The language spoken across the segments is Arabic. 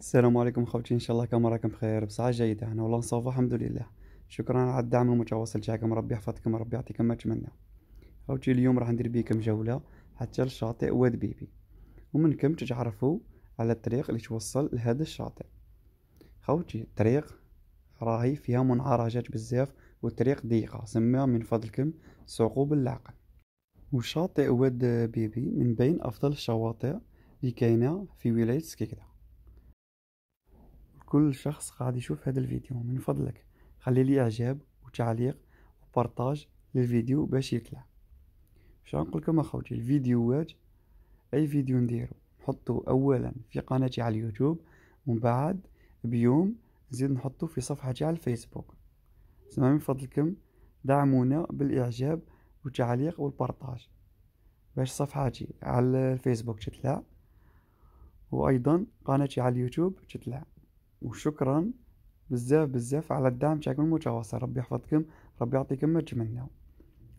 السلام عليكم خوتي ان شاء الله كم راكم بخير بصحه جيده انا والله نصوف الحمد لله شكرا على الدعم المتواصل تاعكم ربي يحفظكم ربي يعطيكم ما تمنى خوتي اليوم راح ندير بيكم جوله حتى للشاطئ واد بيبي ومنكم تتعرفوا على الطريق اللي توصل لهذا الشاطئ خوتي الطريق راهي فيها منعرجات بزاف والطريق ضيقه سمع من فضلكم سوقوا بالعقل وشاطئ واد بيبي من بين افضل الشواطئ اللي كاينه في ولايه سكيكدا كل شخص قاعد يشوف هذا الفيديو من فضلك خلي لي اعجاب وتعليق وبارطاج للفيديو باش يطلع باش نقولكم اخوتي الفيديوهات اي فيديو نديرو نحطو اولا في قناتي على اليوتيوب ومن بعد بيوم نزيد نحطو في صفحتي على الفيسبوك سما من فضلكم دعمونا بالاعجاب والتعليق والبارطاج باش صفحتي على الفيسبوك تطلع وايضا قناتي على اليوتيوب تطلع وشكرا بزاف بزاف على الدعم تاعكم المتواصل ربي يحفظكم ربي يعطيكم ما تمنوا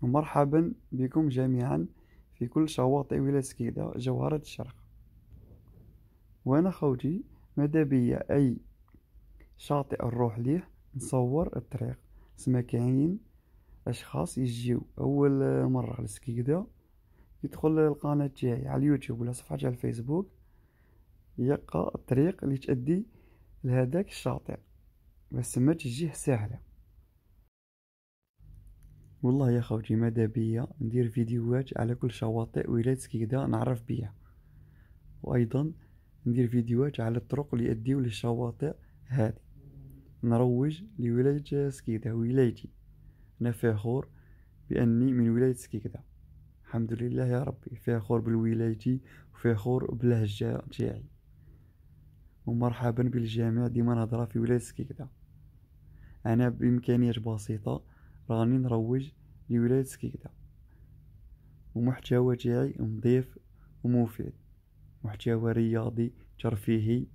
ومرحبا بكم جميعا في كل شواطئ ولاية سكيدة جوهرة الشرق وانا خوتي ماذا بيا اي شاطئ نروح ليه نصور الطريق سما كاين اشخاص يجيو اول مره لسكيدة يدخل القناه تاعي على اليوتيوب ولا صفحه تاع الفيسبوك يلقى الطريق اللي تؤدي لهداك الشاطئ بس ما تجيه ساهله والله يا خوتي ماذا بيا ندير فيديوهات على كل شواطئ ولاية سكيدة نعرف بيها وايضا ندير فيديوهات على الطرق اللي يؤديو للشواطئ هذه نروج لولاية سكيدة ولايتي انا فخور باني من ولاية سكيدة الحمد لله يا ربي فخور بالولايتي وفخور بلهجه تاعي ومرحبا بالجميع ديما نهضره في ولاية سكيكدا انا بامكانيات بسيطة راني نروج لولاية سكيكدا ومحتوى تاعي نظيف ومفيد محتوى رياضي ترفيهي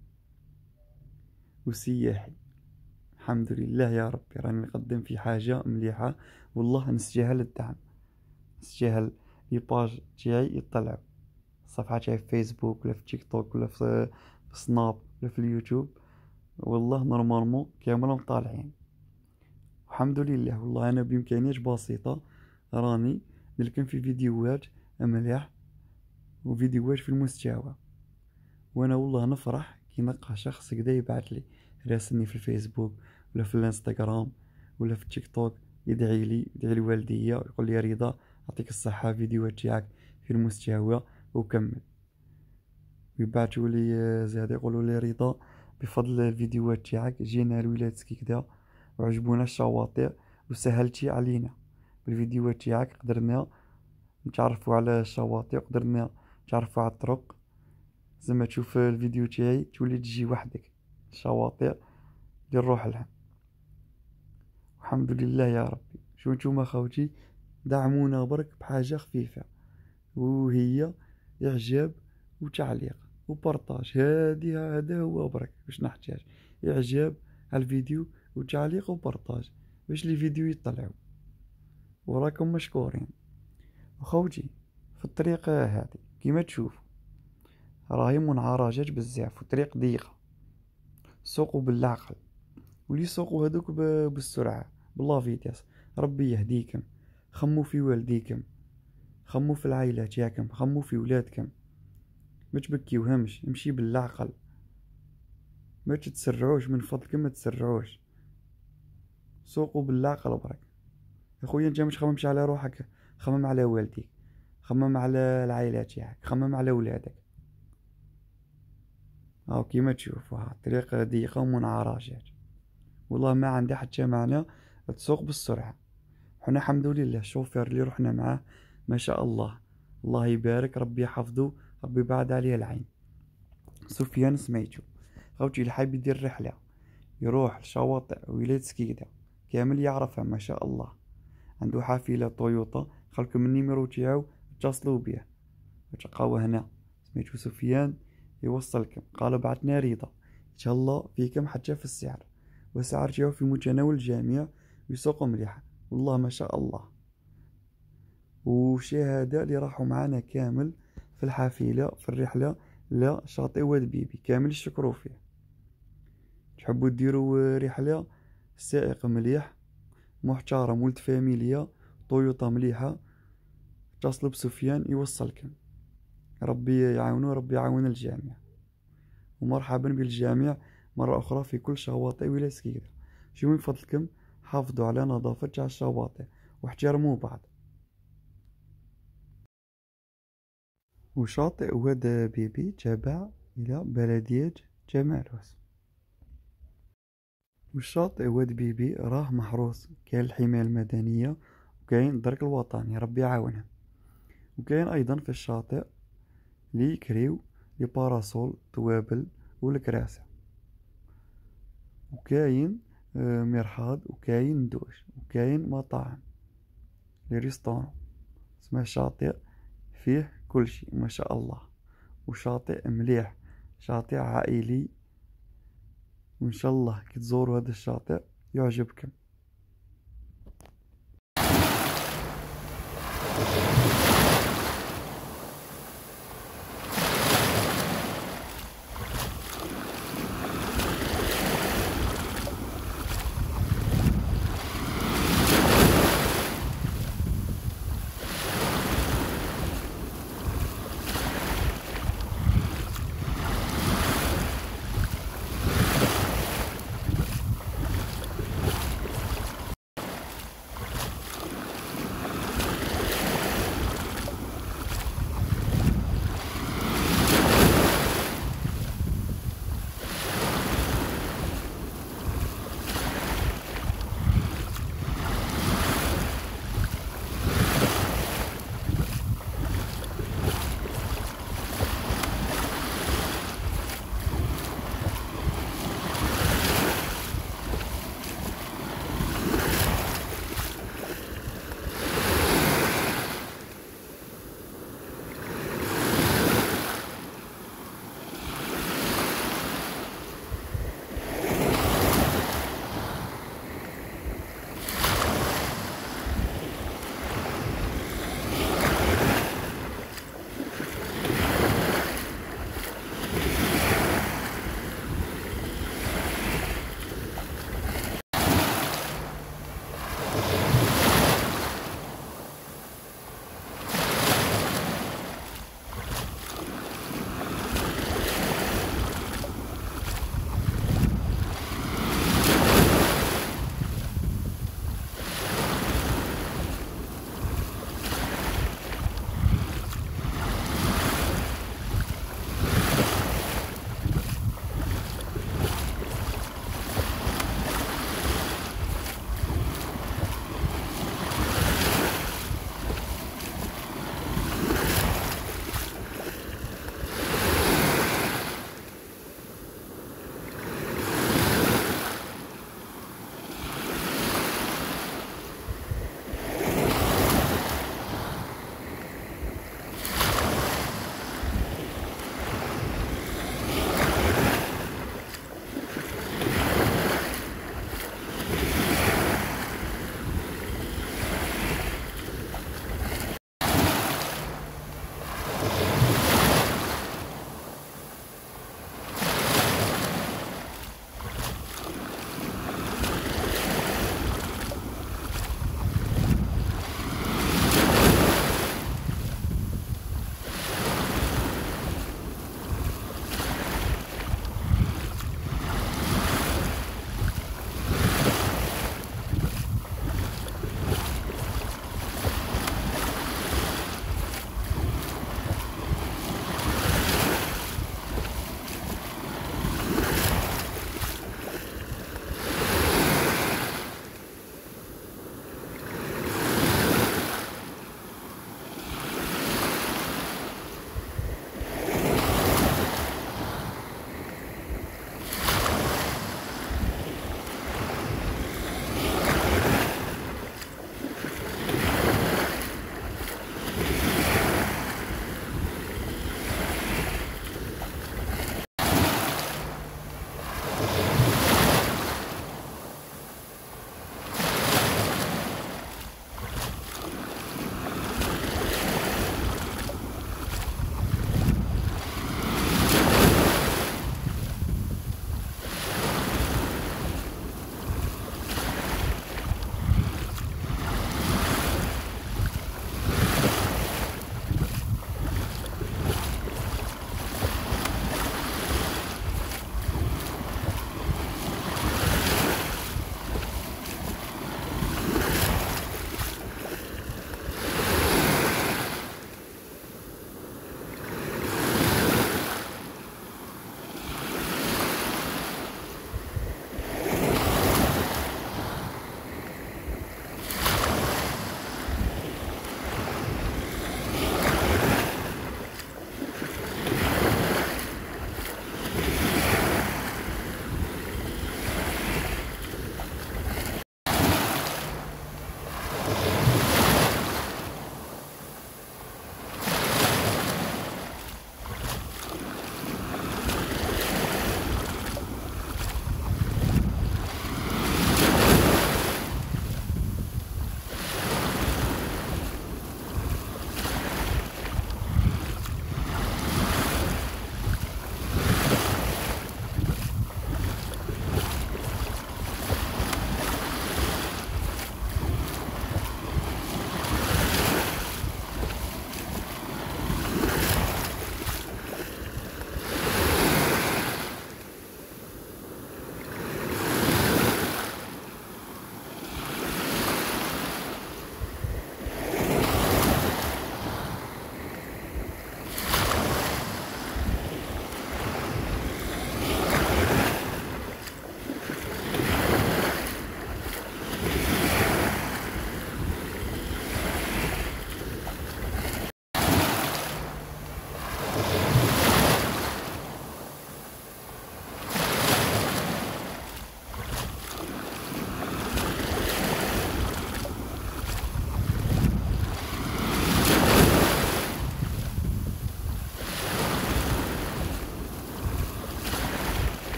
وسياحي الحمد لله يا ربي راني نقدم في حاجة مليحة والله نستاهل الدعم نستاهل لي باج تاعي يطلعوا الصفحة تاعي في فيسبوك ولا في تيك توك ولا في سناب في اليوتيوب والله نورمالمون كاملهم طالعين الحمد لله والله انا بامكانيات بسيطه راني نلقى في فيديوهات مليح وفيديوهات في المستوى وانا والله نفرح كي نلقى شخص كدا يبعث لي راسلني في الفيسبوك ولا في الانستغرام ولا في التيك توك يدعي لي يدعي لوالديا يقول لي رضا يعطيك الصحه فيديوهات تاعك في المستوى وكمل ويبعثوا لي آه، زياده يقولوا لي رضا بفضل الفيديوهات تاعك جينا كي كدا وعجبونا الشواطئ وسهلتي علينا بالفيديوهات تاعك قدرنا نتعرفوا على الشواطئ قدرنا نتعرفوا على الطرق زعما تشوف الفيديو تاعي تولي تجي وحدك الشواطئ دير روح لها الحمد لله يا ربي شو نتوما خاوتي دعمونا برك بحاجه خفيفه وهي اعجاب وتعليق وبارطاج هادي هذا هو برك باش نحتاج اعجاب على الفيديو وتعليق وبارطاج باش لي فيديو يطلعوا وراكم مشكورين وخوتي في الطريق هذه كيما تشوفوا راهي منعرجات بزاف وطريق ضيقه سوقوا بالعقل ولي سوقوا هذوك بالسرعه بالله فيتاس ربي يهديكم خمو في والديكم خمو في العائلة تاعكم خمو في ولادكم ما تبكيوهمش امشي بالعقل ما تتسرعوش من فضلكم ما تسرعوش سوقوا بالعقل برك اخويا انت مش خممش على روحك خمم على والديك خمم على العائلة تاعك خمم على ولادك او كيما تشوفوا ها الطريق ضيقة ومنعرجات والله ما عندها حتى معنى تسوق بالسرعة حنا الحمد لله الشوفير اللي رحنا معاه ما شاء الله الله يبارك ربي يحفظه ربي بعد عليه العين سفيان سميتو غوتي اللي حاب يدير رحلة يروح لشواطئ ولاد سكيدة كامل يعرفها ما شاء الله عنده حافلة تويوتا خلكم من النيميرو تاعو اتصلوا بيه تلقاو هنا سميتو سفيان يوصلكم قال بعتنا ريضة إن شاء الله فيكم حتى في السعر وسعر تاعو في متناول الجميع يسوق مليح والله ما شاء الله وشهادة اللي راحوا معانا كامل في الحافلة في الرحلة لا شاطئ واد بيبي كامل الشكرو فيه تحبوا ديروا رحلة السائق مليح محترم ولد فاميليا طويوطا مليحة تصلب بسفيان يوصلكم ربي يعاونو ربي يعاون الجميع ومرحبا بالجميع مرة أخرى في كل شواطئ ولا سكيرة شو من فضلكم حافظوا على نظافة الشواطئ واحترموا بعض وشاطئ واد بيبي تابع إلى بلدية جمالوس راس والشاطئ واد بيبي راه محروس كاين الحماية المدنية وكاين الدرك الوطني ربي يعاونها وكاين أيضا في الشاطئ لي كريو لي باراسول توابل والكراسي وكاين آه، مرحاض وكاين دوش وكاين مطاعم لي ريستورون سما الشاطئ فيه كل شيء ما شاء الله وشاطئ مليح شاطئ عائلي وإن شاء الله كي تزوروا هذا الشاطئ يعجبكم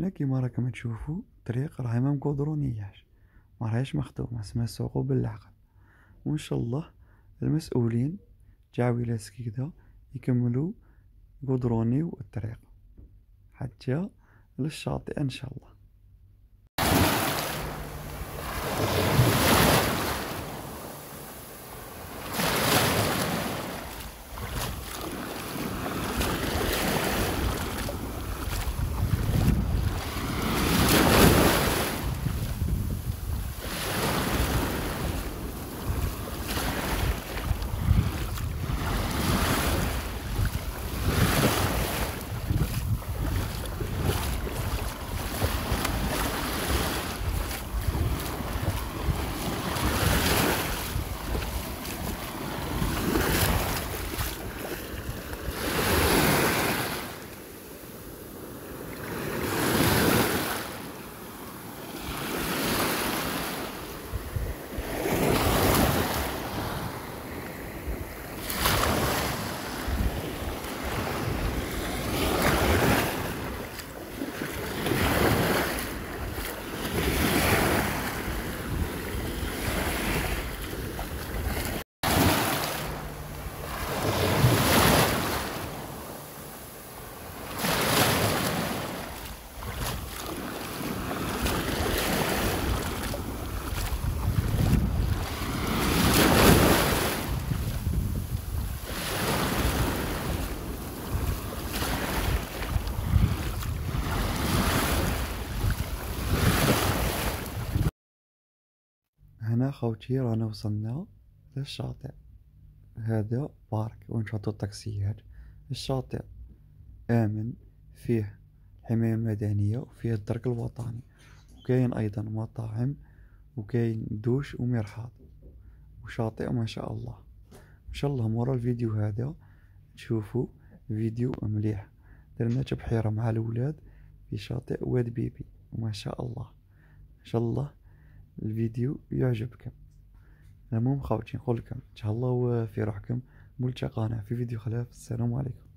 قلنا كيما راكم تشوفوا الطريق راه ما مقودرونياش ما راهيش مخدومه اسمها السوق بالعقل وان شاء الله المسؤولين جاو الى سكيدا يكملوا قدرونيو الطريق حتى للشاطئ ان شاء الله خوتي رانا وصلنا للشاطئ هذا بارك شاطئ الطاكسيات الشاطئ آمن فيه الحماية المدنية وفيه الدرك الوطني وكاين أيضا مطاعم وكاين دوش ومرحاض وشاطئ ما شاء الله إن شاء الله مورا الفيديو هذا تشوفوا فيديو مليح درنا تبحيرة مع الأولاد في شاطئ واد بيبي ما شاء الله إن شاء الله الفيديو يعجبكم المهم خاوتي نقول لكم تهلاو في روحكم ملتقانا في فيديو خلاف السلام عليكم